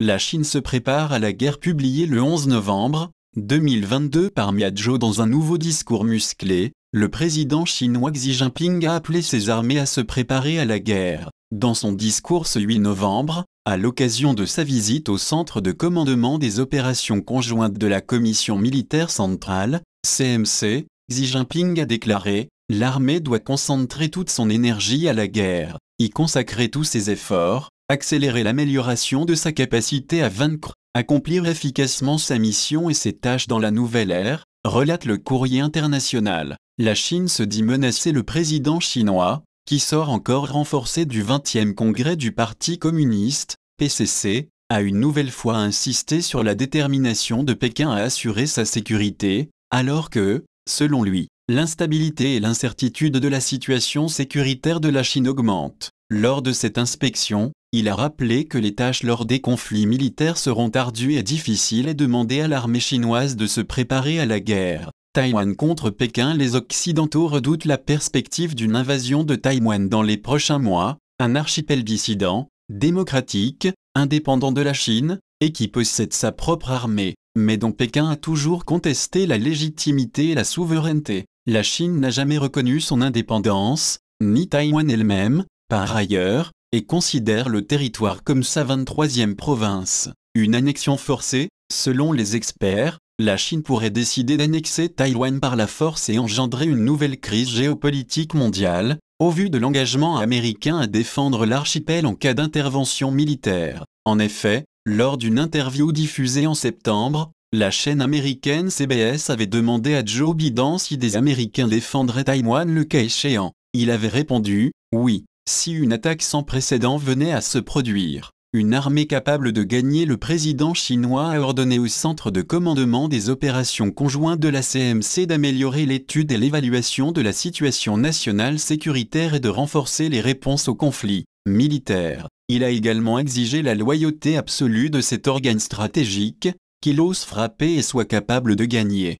La Chine se prépare à la guerre publiée le 11 novembre 2022 par Miadjo dans un nouveau discours musclé. Le président chinois Xi Jinping a appelé ses armées à se préparer à la guerre. Dans son discours ce 8 novembre, à l'occasion de sa visite au centre de commandement des opérations conjointes de la Commission militaire centrale, CMC, Xi Jinping a déclaré L'armée doit concentrer toute son énergie à la guerre, y consacrer tous ses efforts, accélérer l'amélioration de sa capacité à vaincre, accomplir efficacement sa mission et ses tâches dans la nouvelle ère, relate le courrier international. La Chine se dit menacée. le président chinois, qui sort encore renforcé du 20e congrès du Parti communiste, PCC, a une nouvelle fois insisté sur la détermination de Pékin à assurer sa sécurité, alors que, selon lui, l'instabilité et l'incertitude de la situation sécuritaire de la Chine augmentent. Lors de cette inspection, il a rappelé que les tâches lors des conflits militaires seront ardues et difficiles et demandé à l'armée chinoise de se préparer à la guerre. Taïwan contre Pékin Les Occidentaux redoutent la perspective d'une invasion de Taïwan dans les prochains mois, un archipel dissident, démocratique, indépendant de la Chine, et qui possède sa propre armée, mais dont Pékin a toujours contesté la légitimité et la souveraineté. La Chine n'a jamais reconnu son indépendance, ni Taïwan elle-même. Par ailleurs, et considère le territoire comme sa 23e province. Une annexion forcée, selon les experts, la Chine pourrait décider d'annexer Taïwan par la force et engendrer une nouvelle crise géopolitique mondiale, au vu de l'engagement américain à défendre l'archipel en cas d'intervention militaire. En effet, lors d'une interview diffusée en septembre, la chaîne américaine CBS avait demandé à Joe Biden si des Américains défendraient Taïwan le cas échéant. Il avait répondu ⁇ Oui, si une attaque sans précédent venait à se produire, une armée capable de gagner le président chinois a ordonné au centre de commandement des opérations conjointes de la CMC d'améliorer l'étude et l'évaluation de la situation nationale sécuritaire et de renforcer les réponses aux conflits militaires. Il a également exigé la loyauté absolue de cet organe stratégique, qu'il ose frapper et soit capable de gagner.